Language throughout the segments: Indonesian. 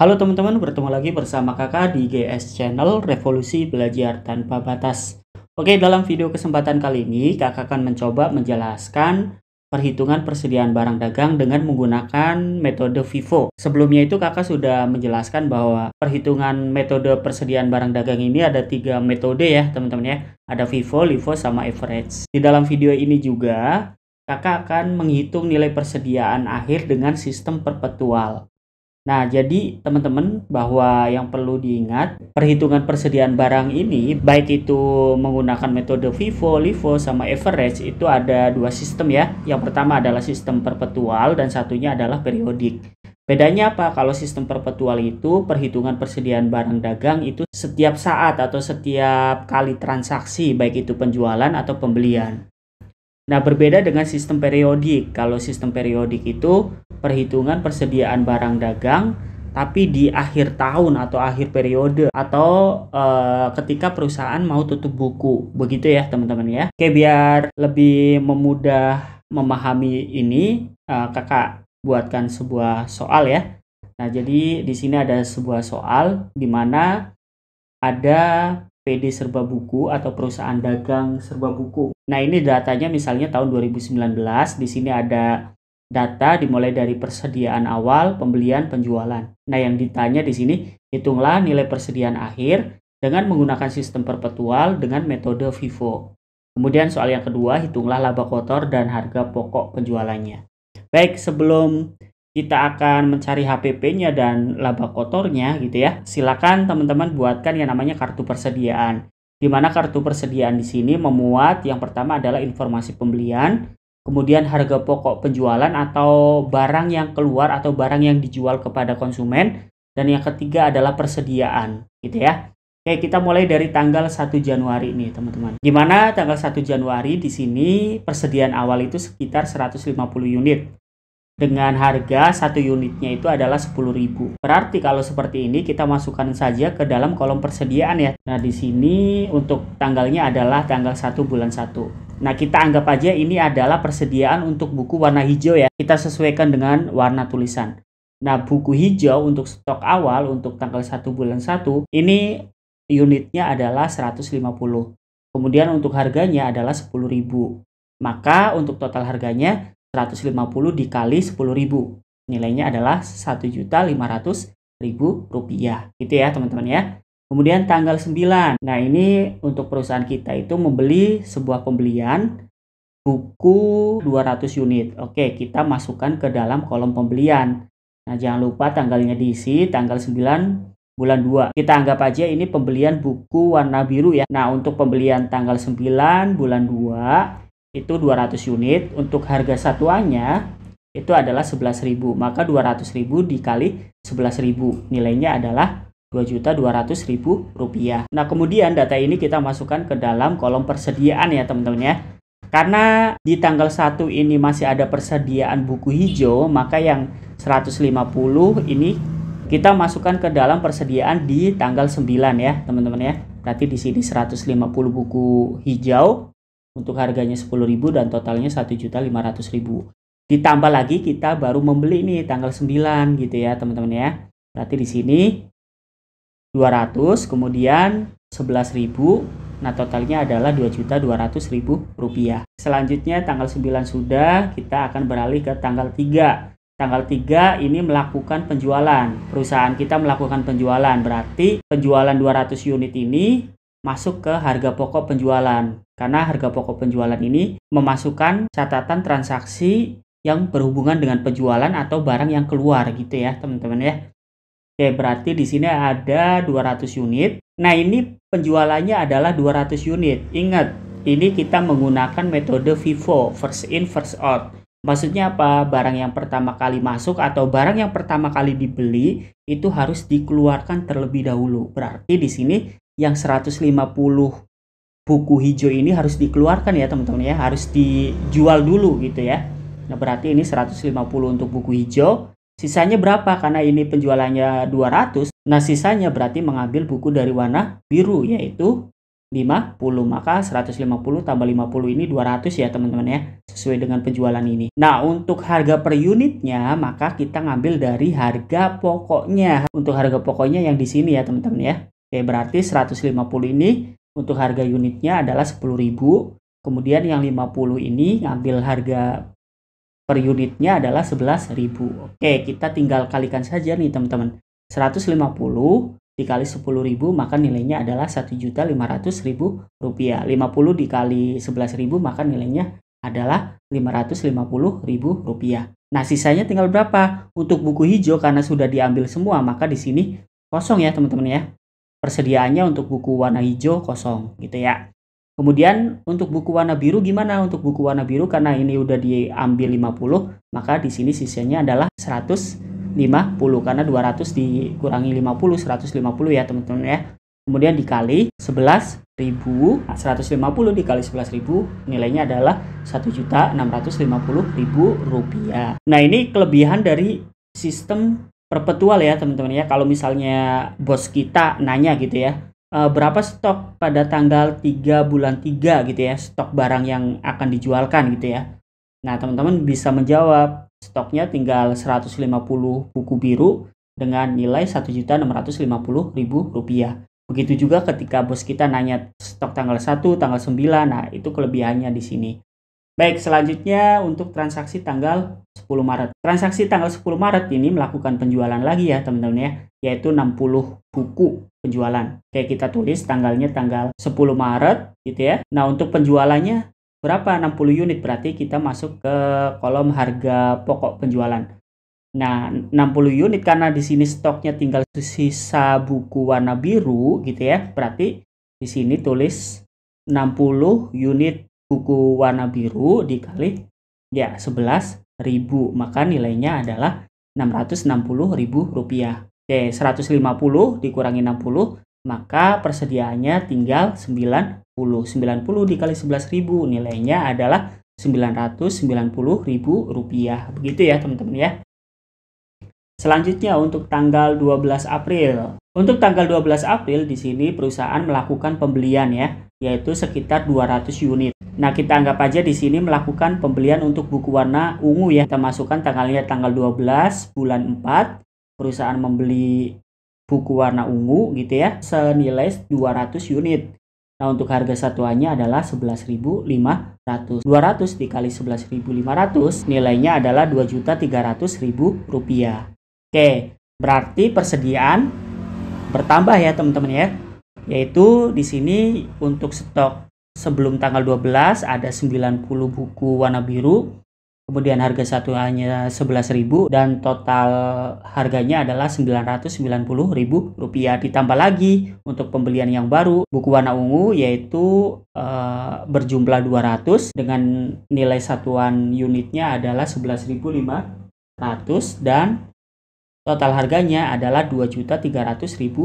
Halo teman-teman, bertemu lagi bersama kakak di GS Channel Revolusi Belajar Tanpa Batas. Oke, dalam video kesempatan kali ini kakak akan mencoba menjelaskan perhitungan persediaan barang dagang dengan menggunakan metode FIFO. Sebelumnya itu kakak sudah menjelaskan bahwa perhitungan metode persediaan barang dagang ini ada tiga metode ya teman-teman ya. Ada FIFO, LIFO, sama Average. Di dalam video ini juga kakak akan menghitung nilai persediaan akhir dengan sistem perpetual. Nah, jadi teman-teman bahwa yang perlu diingat, perhitungan persediaan barang ini baik itu menggunakan metode FIFO, LIFO sama average itu ada dua sistem ya. Yang pertama adalah sistem perpetual dan satunya adalah periodik. Bedanya apa? Kalau sistem perpetual itu perhitungan persediaan barang dagang itu setiap saat atau setiap kali transaksi baik itu penjualan atau pembelian. Nah, berbeda dengan sistem periodik. Kalau sistem periodik itu perhitungan persediaan barang dagang tapi di akhir tahun atau akhir periode atau uh, ketika perusahaan mau tutup buku begitu ya teman-teman ya oke biar lebih memudah memahami ini uh, kakak buatkan sebuah soal ya nah jadi di sini ada sebuah soal di mana ada PD serba buku atau perusahaan dagang serba buku nah ini datanya misalnya tahun 2019 di sini ada data dimulai dari persediaan awal, pembelian, penjualan. Nah, yang ditanya di sini, hitunglah nilai persediaan akhir dengan menggunakan sistem perpetual dengan metode FIFO. Kemudian soal yang kedua, hitunglah laba kotor dan harga pokok penjualannya. Baik, sebelum kita akan mencari HPP-nya dan laba kotornya gitu ya. Silakan teman-teman buatkan yang namanya kartu persediaan. Di mana kartu persediaan di sini memuat yang pertama adalah informasi pembelian, kemudian harga pokok penjualan atau barang yang keluar atau barang yang dijual kepada konsumen dan yang ketiga adalah persediaan gitu ya. Oke, kita mulai dari tanggal 1 Januari ini, teman-teman. Gimana tanggal 1 Januari di sini persediaan awal itu sekitar 150 unit. Dengan harga satu unitnya itu adalah 10.000. Berarti kalau seperti ini kita masukkan saja ke dalam kolom persediaan ya. Nah, di sini untuk tanggalnya adalah tanggal 1 bulan 1. Nah, kita anggap aja ini adalah persediaan untuk buku warna hijau ya. Kita sesuaikan dengan warna tulisan. Nah, buku hijau untuk stok awal untuk tanggal 1 bulan 1 ini unitnya adalah 150. Kemudian untuk harganya adalah 10.000. Maka untuk total harganya 150 dikali 10.000. Nilainya adalah 1500000 rupiah. Gitu ya, teman-teman ya. Kemudian tanggal 9. Nah, ini untuk perusahaan kita itu membeli sebuah pembelian buku 200 unit. Oke, kita masukkan ke dalam kolom pembelian. Nah, jangan lupa tanggalnya diisi tanggal 9 bulan 2. Kita anggap aja ini pembelian buku warna biru ya. Nah, untuk pembelian tanggal 9 bulan 2 itu 200 unit. Untuk harga satuannya itu adalah 11.000. Maka 200.000 dikali 11.000 nilainya adalah rp rupiah. Nah, kemudian data ini kita masukkan ke dalam kolom persediaan ya, teman-teman ya. Karena di tanggal 1 ini masih ada persediaan buku hijau, maka yang 150 ini kita masukkan ke dalam persediaan di tanggal 9 ya, teman-teman ya. Berarti di sini 150 buku hijau untuk harganya 10.000 dan totalnya 1.500.000. Ditambah lagi kita baru membeli nih tanggal 9 gitu ya, teman-teman ya. Berarti di sini 200 kemudian 11.000 nah totalnya adalah 2.200.000 rupiah selanjutnya tanggal 9 sudah kita akan beralih ke tanggal 3 tanggal 3 ini melakukan penjualan perusahaan kita melakukan penjualan berarti penjualan 200 unit ini masuk ke harga pokok penjualan karena harga pokok penjualan ini memasukkan catatan transaksi yang berhubungan dengan penjualan atau barang yang keluar gitu ya teman-teman ya Oke, berarti di sini ada 200 unit. Nah, ini penjualannya adalah 200 unit. Ingat, ini kita menggunakan metode FIFO, first in first out. Maksudnya apa? Barang yang pertama kali masuk atau barang yang pertama kali dibeli itu harus dikeluarkan terlebih dahulu. Berarti di sini yang 150 buku hijau ini harus dikeluarkan ya teman-teman ya, harus dijual dulu gitu ya. Nah, berarti ini 150 untuk buku hijau, Sisanya berapa? Karena ini penjualannya 200. Nah, sisanya berarti mengambil buku dari warna biru yaitu 50. Maka 150 tambah 50 ini 200 ya teman-teman ya. Sesuai dengan penjualan ini. Nah, untuk harga per unitnya maka kita ngambil dari harga pokoknya. Untuk harga pokoknya yang di sini ya teman-teman ya. Oke, berarti 150 ini untuk harga unitnya adalah 10.000. Kemudian yang 50 ini ngambil harga per unitnya adalah 11.000. Oke, kita tinggal kalikan saja nih teman-teman. 150 dikali 10.000 maka nilainya adalah 1.500.000 rupiah. 50 dikali 11.000 maka nilainya adalah 550.000 rupiah. Nah, sisanya tinggal berapa? Untuk buku hijau karena sudah diambil semua, maka di sini kosong ya teman-teman ya. Persediaannya untuk buku warna hijau kosong gitu ya. Kemudian untuk buku warna biru gimana? Untuk buku warna biru karena ini udah diambil 50, maka di sini sisanya adalah 150 karena 200 dikurangi 50 150 ya teman-teman ya. Kemudian dikali 11.000, 150 dikali 11.000 nilainya adalah 1.650.000 rupiah. Nah, ini kelebihan dari sistem perpetual ya teman-teman ya. Kalau misalnya bos kita nanya gitu ya, uh, berapa stok pada tanggal 3 bulan 3 gitu ya, stok barang yang akan dijualkan gitu ya. Nah, teman-teman bisa menjawab stoknya tinggal 150 buku biru dengan nilai rp rupiah Begitu juga ketika bos kita nanya stok tanggal 1, tanggal 9. Nah, itu kelebihannya di sini. Baik, selanjutnya untuk transaksi tanggal 10 Maret. Transaksi tanggal 10 Maret ini melakukan penjualan lagi ya teman-teman ya, yaitu 60 buku penjualan. kayak kita tulis tanggalnya tanggal 10 Maret gitu ya. Nah, untuk penjualannya berapa? 60 unit berarti kita masuk ke kolom harga pokok penjualan. Nah, 60 unit karena di sini stoknya tinggal sisa buku warna biru gitu ya. Berarti di sini tulis 60 unit buku warna biru dikali ya 11 ribu maka nilainya adalah 660 ribu rupiah oke 150 dikurangi 60 maka persediaannya tinggal 90 90 dikali 11 ribu nilainya adalah 990 ribu rupiah begitu ya teman-teman ya Selanjutnya untuk tanggal 12 April. Untuk tanggal 12 April di sini perusahaan melakukan pembelian ya yaitu sekitar 200 unit. Nah, kita anggap aja di sini melakukan pembelian untuk buku warna ungu ya. Kita masukkan tanggalnya tanggal 12 bulan 4. Perusahaan membeli buku warna ungu gitu ya, senilai 200 unit. Nah, untuk harga satuannya adalah 11.500. 200 dikali 11.500 nilainya adalah 2.300.000 rupiah. Oke, berarti persediaan bertambah ya teman-teman ya. Yaitu di sini untuk stok sebelum tanggal 12 ada 90 buku warna biru. Kemudian harga satu hanya 11.000 dan total harganya adalah 990.000 rupiah. Ditambah lagi untuk pembelian yang baru buku warna ungu yaitu e, berjumlah 200 dengan nilai satuan unitnya adalah 11.500 dan Total harganya adalah Rp2.300.000.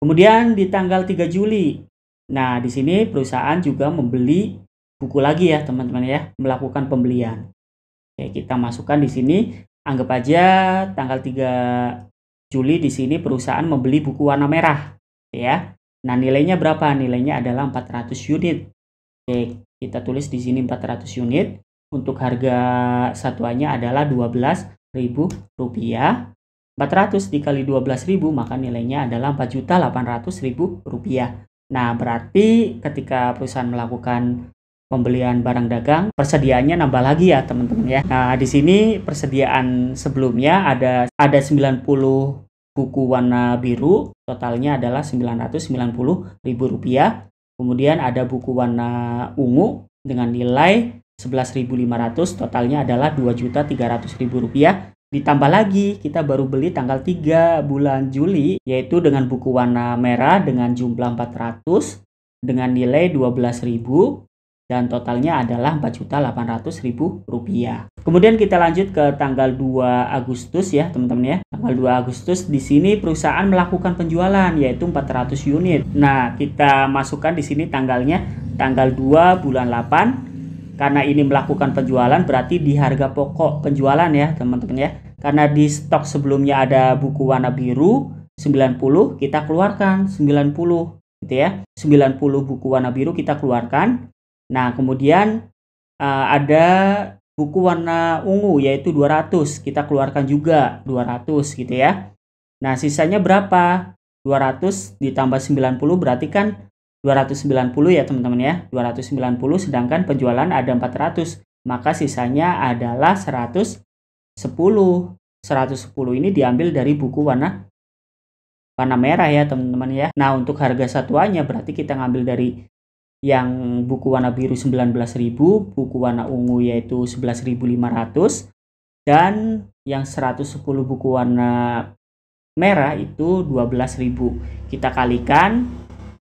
Kemudian di tanggal 3 Juli, nah di sini perusahaan juga membeli buku lagi ya teman-teman ya, melakukan pembelian. Oke, kita masukkan di sini, anggap aja tanggal 3 Juli di sini perusahaan membeli buku warna merah ya. Nah, nilainya berapa? Nilainya adalah 400 unit. Oke, kita tulis di sini 400 unit. Untuk harga satuannya adalah 12.000 rupiah 400 dikali 12.000 maka nilainya adalah 4.800.000 rupiah. Nah, berarti ketika perusahaan melakukan pembelian barang dagang, persediaannya nambah lagi ya, teman-teman ya. Nah, di sini persediaan sebelumnya ada ada 90 buku warna biru, totalnya adalah 990.000 rupiah. Kemudian ada buku warna ungu dengan nilai 11.500, totalnya adalah 2.300.000 rupiah. Ditambah lagi, kita baru beli tanggal 3 bulan Juli, yaitu dengan buku warna merah dengan jumlah 400, dengan nilai 12.000, dan totalnya adalah 4.800.000 rupiah. Kemudian kita lanjut ke tanggal 2 Agustus ya teman-teman ya. Tanggal 2 Agustus di sini perusahaan melakukan penjualan yaitu 400 unit. Nah kita masukkan di sini tanggalnya tanggal 2 bulan 8 karena ini melakukan penjualan berarti di harga pokok penjualan ya teman-teman ya karena di stok sebelumnya ada buku warna biru 90 kita keluarkan 90 gitu ya 90 buku warna biru kita keluarkan nah kemudian uh, ada buku warna ungu yaitu 200 kita keluarkan juga 200 gitu ya nah sisanya berapa 200 ditambah 90 berarti kan 290 ya teman-teman ya 290 sedangkan penjualan ada 400 maka sisanya adalah 110 110 ini diambil dari buku warna warna merah ya teman-teman ya Nah untuk harga satuannya berarti kita ngambil dari yang buku warna biru 19.000 buku warna ungu yaitu 11.500 dan yang 110 buku warna merah itu 12.000 kita kalikan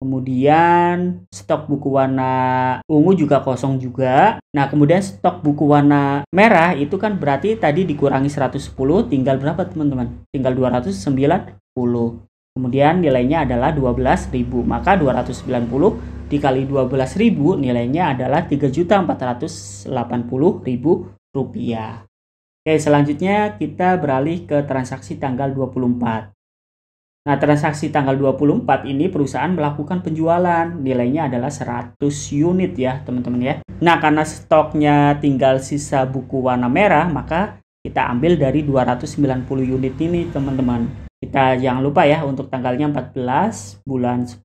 Kemudian stok buku warna ungu juga kosong juga. Nah, kemudian stok buku warna merah itu kan berarti tadi dikurangi 110 tinggal berapa teman-teman? Tinggal 290. Kemudian nilainya adalah 12.000. Maka 290 dikali 12.000 nilainya adalah 3.480.000 rupiah. Oke, selanjutnya kita beralih ke transaksi tanggal 24. Nah, transaksi tanggal 24 ini perusahaan melakukan penjualan. Nilainya adalah 100 unit ya, teman-teman ya. Nah, karena stoknya tinggal sisa buku warna merah, maka kita ambil dari 290 unit ini, teman-teman. Kita jangan lupa ya untuk tanggalnya 14 bulan 10.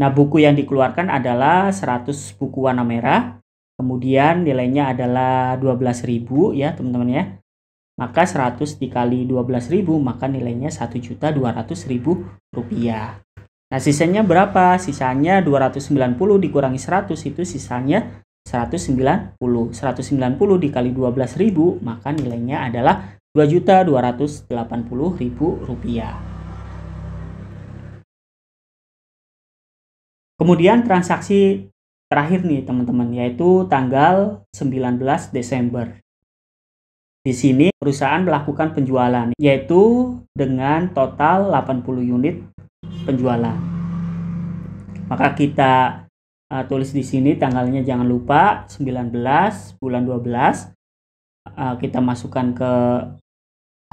Nah, buku yang dikeluarkan adalah 100 buku warna merah. Kemudian nilainya adalah 12.000 ya, teman-teman ya maka 100 dikali 12.000 maka nilainya 1.200.000 rupiah. Nah sisanya berapa? Sisanya 290 dikurangi 100 itu sisanya 190. 190 dikali 12.000 maka nilainya adalah 2.280.000 rupiah. Kemudian transaksi terakhir nih teman-teman yaitu tanggal 19 Desember. Di sini perusahaan melakukan penjualan yaitu dengan total 80 unit penjualan. Maka kita uh, tulis di sini tanggalnya jangan lupa 19 bulan 12 uh, eh, kita masukkan ke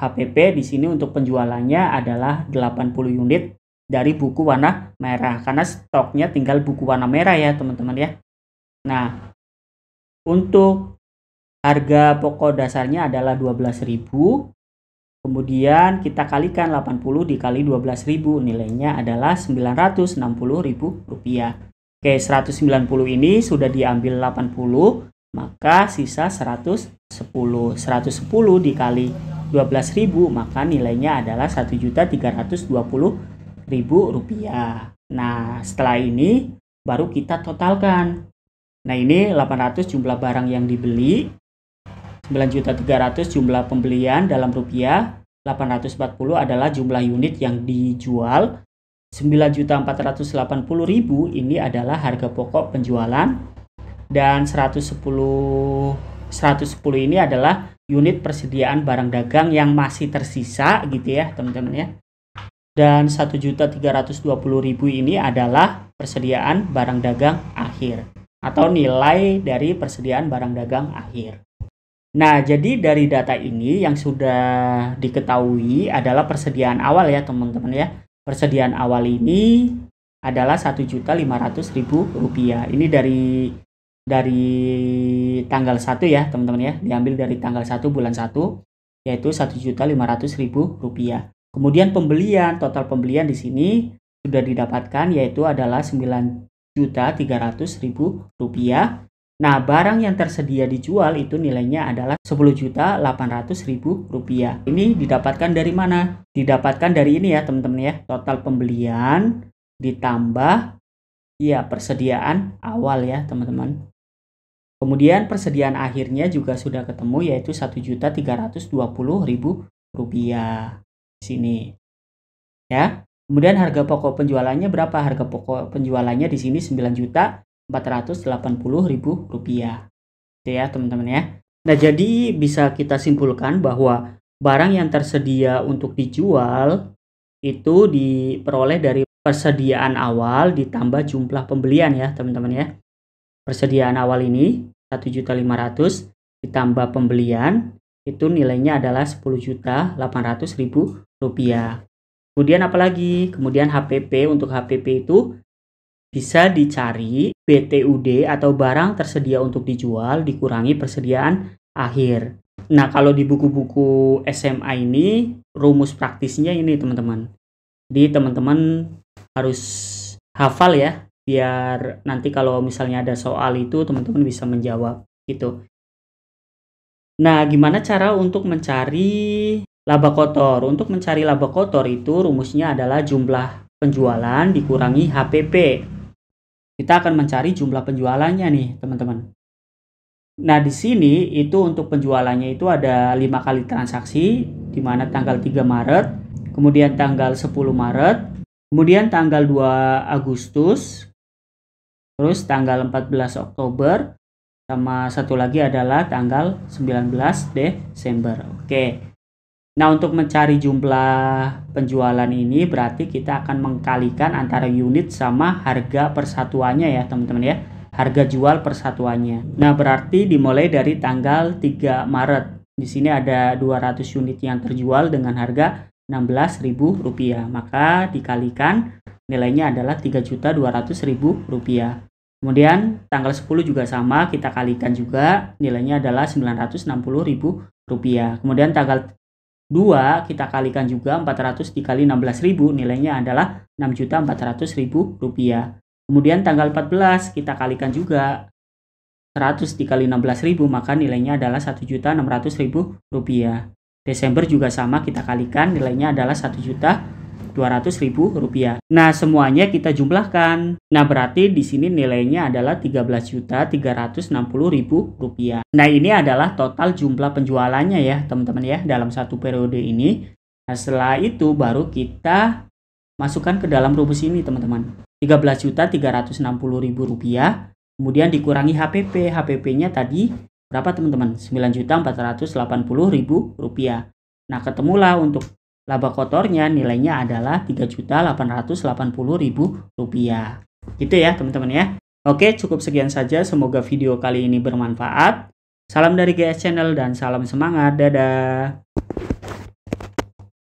HPP di sini untuk penjualannya adalah 80 unit dari buku warna merah karena stoknya tinggal buku warna merah ya teman-teman ya. Nah, untuk Harga pokok dasarnya adalah 12.000. Kemudian kita kalikan 80 dikali 12.000 nilainya adalah 960.000 rupiah. Oke, 190 ini sudah diambil 80, maka sisa 110. 110 dikali 12.000 maka nilainya adalah 1.320.000 rupiah. Nah, setelah ini baru kita totalkan. Nah, ini 800 jumlah barang yang dibeli, 9.300 jumlah pembelian dalam rupiah, 840 adalah jumlah unit yang dijual, 9.480.000 ini adalah harga pokok penjualan dan 110 110 ini adalah unit persediaan barang dagang yang masih tersisa gitu ya teman-teman ya dan 1.320.000 ini adalah persediaan barang dagang akhir atau nilai dari persediaan barang dagang akhir Nah, jadi dari data ini yang sudah diketahui adalah persediaan awal ya teman-teman ya. Persediaan awal ini adalah Rp1.500.000. Ini dari dari tanggal 1 ya teman-teman ya, diambil dari tanggal 1 bulan 1 yaitu Rp1.500.000. Kemudian pembelian, total pembelian di sini sudah didapatkan yaitu adalah Rp9.300.000 Nah, barang yang tersedia dijual itu nilainya adalah 10.800.000 rupiah. Ini didapatkan dari mana? Didapatkan dari ini ya, teman-teman ya. Total pembelian ditambah ya persediaan awal ya, teman-teman. Kemudian persediaan akhirnya juga sudah ketemu yaitu 1.320.000 rupiah di sini. Ya. Kemudian harga pokok penjualannya berapa? Harga pokok penjualannya di sini 9 juta Rp480.000 gitu ya teman-teman ya nah jadi bisa kita simpulkan bahwa barang yang tersedia untuk dijual itu diperoleh dari persediaan awal ditambah jumlah pembelian ya teman-teman ya persediaan awal ini 1.500 ditambah pembelian itu nilainya adalah 10.800.000 rupiah kemudian apalagi kemudian HPP untuk HPP itu bisa dicari BTUD atau barang tersedia untuk dijual dikurangi persediaan akhir. Nah, kalau di buku-buku SMA ini rumus praktisnya ini teman-teman. Di teman-teman harus hafal ya biar nanti kalau misalnya ada soal itu teman-teman bisa menjawab gitu. Nah, gimana cara untuk mencari laba kotor? Untuk mencari laba kotor itu rumusnya adalah jumlah penjualan dikurangi HPP kita akan mencari jumlah penjualannya nih, teman-teman. Nah, di sini itu untuk penjualannya itu ada lima kali transaksi di mana tanggal 3 Maret, kemudian tanggal 10 Maret, kemudian tanggal 2 Agustus, terus tanggal 14 Oktober, sama satu lagi adalah tanggal 19 Desember. Oke. Nah, untuk mencari jumlah penjualan ini berarti kita akan mengkalikan antara unit sama harga persatuannya ya, teman-teman ya. Harga jual persatuannya. Nah, berarti dimulai dari tanggal 3 Maret. Di sini ada 200 unit yang terjual dengan harga Rp16.000. Maka dikalikan nilainya adalah Rp3.200.000. Kemudian tanggal 10 juga sama, kita kalikan juga nilainya adalah Rp960.000. Kemudian tanggal 2 kita kalikan juga 400 dikali 16.000 nilainya adalah 6.400.000 rupiah. Kemudian tanggal 14 kita kalikan juga 100 dikali 16.000 maka nilainya adalah 1.600.000 rupiah. Desember juga sama kita kalikan nilainya adalah 1 juta 200 ribu rupiah. Nah, semuanya kita jumlahkan. Nah, berarti di sini nilainya adalah 13.360.000 rupiah. Nah, ini adalah total jumlah penjualannya ya, teman-teman ya, dalam satu periode ini. Nah, setelah itu baru kita masukkan ke dalam rumus ini, teman-teman. 13.360.000 rupiah, kemudian dikurangi HPP. HPP-nya tadi berapa, teman-teman? 9.480.000 rupiah. Nah, ketemulah untuk Laba kotornya nilainya adalah rp rupiah. Gitu ya teman-teman ya. Oke cukup sekian saja semoga video kali ini bermanfaat. Salam dari GS Channel dan salam semangat. Dadah.